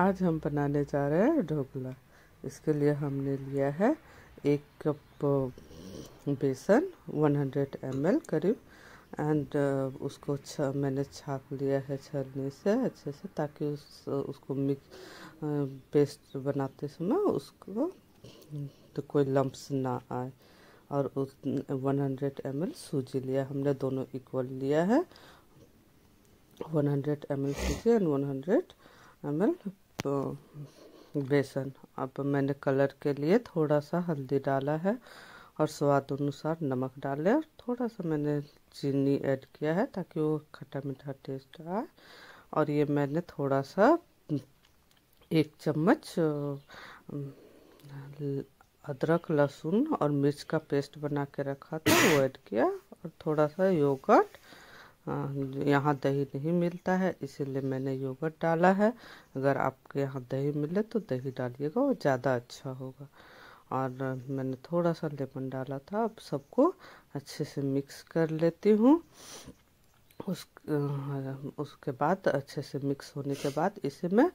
आज हम बनाने जा रहे हैं ढोकला इसके लिए हमने लिया है एक कप बेसन 100 हंड्रेड करीब एंड उसको छ मैंने छाप लिया है छलनी से अच्छे से ताकि उस उसको मिक्स पेस्ट बनाते समय उसको तो कोई लम्ब्स ना आए और उस 100 हंड्रेड सूजी लिया हमने दोनों इक्वल लिया है 100 हंड्रेड सूजी एंड 100 हंड्रेड ml तो बेसन अब मैंने कलर के लिए थोड़ा सा हल्दी डाला है और स्वाद अनुसार नमक डाले और थोड़ा सा मैंने चीनी ऐड किया है ताकि वो खट्टा मीठा टेस्ट आए और ये मैंने थोड़ा सा एक चम्मच अदरक लहसुन और मिर्च का पेस्ट बना के रखा था वो ऐड किया और थोड़ा सा योगर्ट हाँ, यहाँ दही नहीं मिलता है इसीलिए मैंने योगर्ट डाला है अगर आपके यहाँ दही मिले तो दही डालिएगा वो ज़्यादा अच्छा होगा और मैंने थोड़ा सा लेमन डाला था अब सबको अच्छे से मिक्स कर लेती हूँ उस उसके बाद अच्छे से मिक्स होने के बाद इसे मैं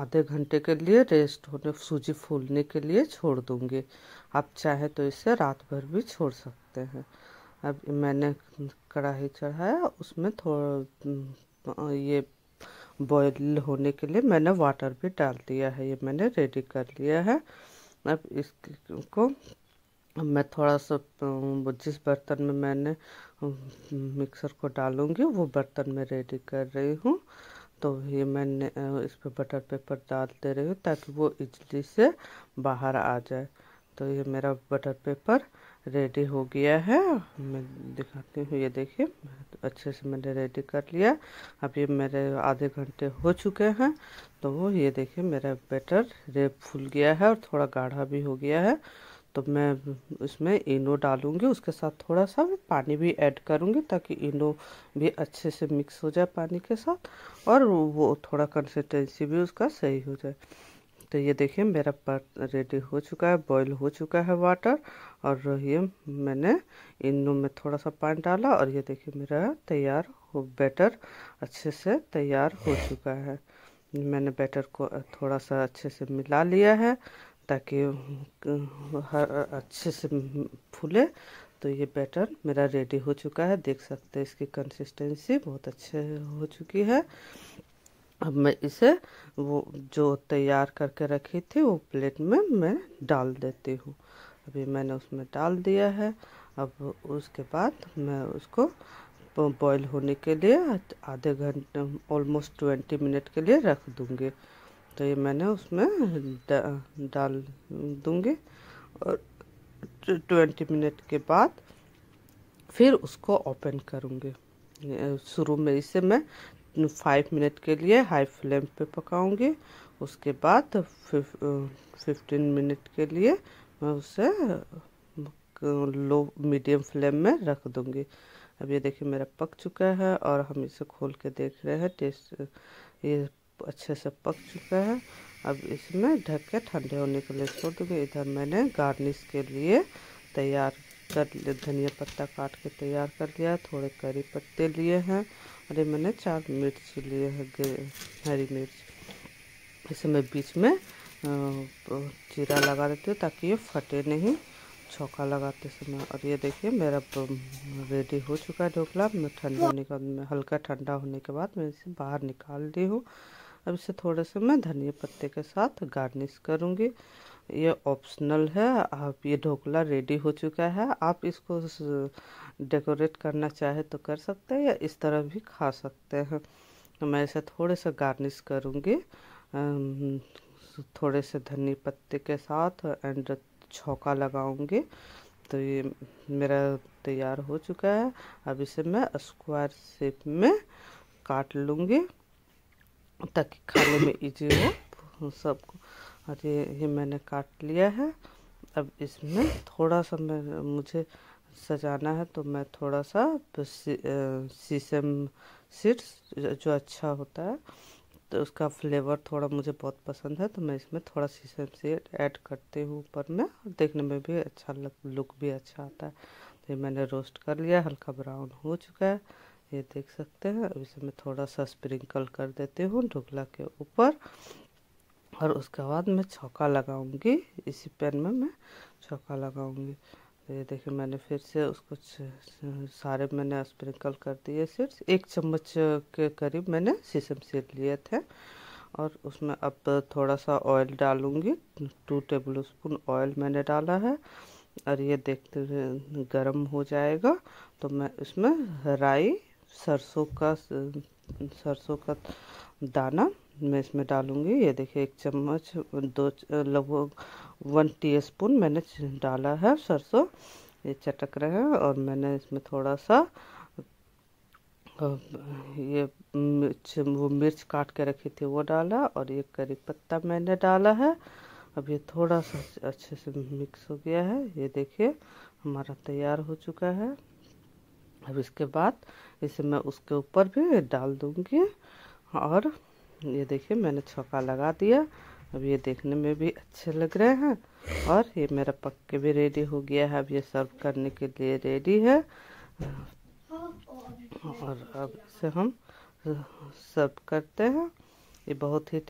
आधे घंटे के लिए रेस्ट होने सूजी फूलने के लिए छोड़ दूँगी आप चाहे तो इसे रात भर भी छोड़ सकते हैं अब मैंने कढ़ाई चढ़ाया उसमें थोड़ा ये बॉयल होने के लिए मैंने वाटर भी डाल दिया है ये मैंने रेडी कर लिया है अब इसको मैं थोड़ा सा जिस बर्तन में मैंने मिक्सर को डालूँगी वो बर्तन में रेडी कर रही हूँ तो ये मैंने इस पर बटर पेपर डाल दे रही हूँ ताकि वो इजली से बाहर आ जाए तो ये मेरा बटर पेपर रेडी हो गया है मैं दिखाती हूँ ये देखिए अच्छे से मैंने रेडी कर लिया अभी मेरे आधे घंटे हो चुके हैं तो ये देखिए मेरा बैटर रेप फूल गया है और थोड़ा गाढ़ा भी हो गया है तो मैं इसमें इनो डालूंगी उसके साथ थोड़ा सा पानी भी ऐड करूंगी ताकि इनो भी अच्छे से मिक्स हो जाए पानी के साथ और वो थोड़ा कंसिस्टेंसी भी उसका सही हो जाए तो ये देखिए मेरा पार्ट रेडी हो चुका है बॉईल हो चुका है वाटर और ये मैंने इन में थोड़ा सा पानी डाला और ये देखिए मेरा तैयार हो बैटर अच्छे से तैयार हो चुका है मैंने बैटर को थोड़ा सा अच्छे से मिला लिया है ताकि हर अच्छे से फूले तो ये बैटर मेरा रेडी हो चुका है देख सकते हैं इसकी कंसिस्टेंसी बहुत अच्छे हो चुकी है अब मैं इसे वो जो तैयार करके रखी थी वो प्लेट में मैं डाल देती हूँ अभी मैंने उसमें डाल दिया है अब उसके बाद मैं उसको बॉईल होने के लिए आधे घंटे ऑलमोस्ट ट्वेंटी मिनट के लिए रख दूँगी तो ये मैंने उसमें डाल दूँगी और ट्वेंटी मिनट के बाद फिर उसको ओपन करूँगी शुरू में इसे मैं फाइव मिनट के लिए हाई फ्लेम पे पकाऊंगी उसके बाद फिफ्टीन मिनट के लिए मैं उसे लो मीडियम फ्लेम में रख दूंगी अब ये देखिए मेरा पक चुका है और हम इसे खोल के देख रहे हैं टेस्ट ये अच्छे से पक चुका है अब इसमें ढक के ठंडे होने के लिए छोड़ दूँगी इधर मैंने गार्निश के लिए तैयार कर धनिया पत्ता काट के तैयार कर लिया थोड़े करी पत्ते लिए हैं और ये मैंने चार मिर्च लिए है हरी मिर्च इसे मैं बीच में जीरा लगा देती हूँ ताकि ये फटे नहीं छौका लगाते समय और ये देखिए मेरा रेडी हो चुका है ढोकला मैं ठंडा होने का हल्का ठंडा होने के बाद मैं इसे बाहर निकाल दी हूँ अब इसे थोड़े से मैं धनिया पत्ते के साथ गार्निश करूँगी ये ऑप्शनल है आप ये ढोकला रेडी हो चुका है आप इसको डेकोरेट करना चाहे तो कर सकते हैं या इस तरह भी खा सकते हैं तो मैं इसे थोड़े से गार्निश करूँगी थोड़े से धनी पत्ते के साथ एंड छौका लगाऊंगी तो ये मेरा तैयार हो चुका है अब इसे मैं स्क्वायर शेप में काट लूँगी ताकि खाने में इजी हो सबको और ये ये मैंने काट लिया है अब इसमें थोड़ा सा मैं मुझे सजाना है तो मैं थोड़ा सा सीसम सीड्स जो अच्छा होता है तो उसका फ्लेवर थोड़ा मुझे बहुत पसंद है तो मैं इसमें थोड़ा सीसम सीड ऐड करती हूँ ऊपर में और देखने में भी अच्छा लग लुक भी अच्छा आता है तो ये मैंने रोस्ट कर लिया हल्का ब्राउन हो चुका है ये देख सकते हैं अब इसमें थोड़ा सा स्प्रिंकल कर देती हूँ ढुकला के ऊपर और उसके बाद मैं छौका लगाऊंगी इसी पैन में मैं छौका लगाऊंगी ये देखिए मैंने फिर से उसको सारे मैंने स्प्रिंकल कर दिए सिर्फ एक चम्मच के करीब मैंने शीशम सीर लिए थे और उसमें अब थोड़ा सा ऑयल डालूंगी टू टेबल स्पून ऑयल मैंने डाला है और ये देखते हुए गर्म हो जाएगा तो मैं इसमें राई सरसों का सरसों का दाना मैं इसमें डालूंगी ये देखिए एक चम्मच दो लगभग वन टी स्पून मैंने डाला है सरसों ये चटक रहे हैं और मैंने इसमें थोड़ा सा ये मिर्च वो मिर्च काट के रखी थी वो डाला और ये करी पत्ता मैंने डाला है अब ये थोड़ा सा अच्छे से मिक्स हो गया है ये देखिए हमारा तैयार हो चुका है अब इसके बाद इसे मैं उसके ऊपर भी डाल दूंगी और ये देखिए मैंने छौका लगा दिया अब ये देखने में भी अच्छे लग रहे हैं और ये मेरा पक के भी रेडी हो गया है अब ये सर्व करने के लिए रेडी है और अब इसे हम सर्व करते हैं ये बहुत ही